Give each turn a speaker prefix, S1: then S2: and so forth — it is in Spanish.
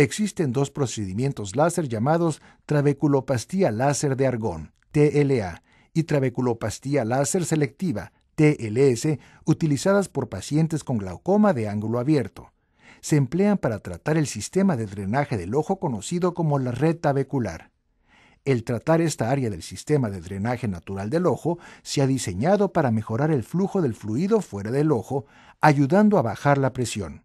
S1: Existen dos procedimientos láser llamados trabeculopastía láser de argón, TLA, y traveculopastía láser selectiva, TLS, utilizadas por pacientes con glaucoma de ángulo abierto. Se emplean para tratar el sistema de drenaje del ojo conocido como la red trabecular. El tratar esta área del sistema de drenaje natural del ojo se ha diseñado para mejorar el flujo del fluido fuera del ojo, ayudando a bajar la presión.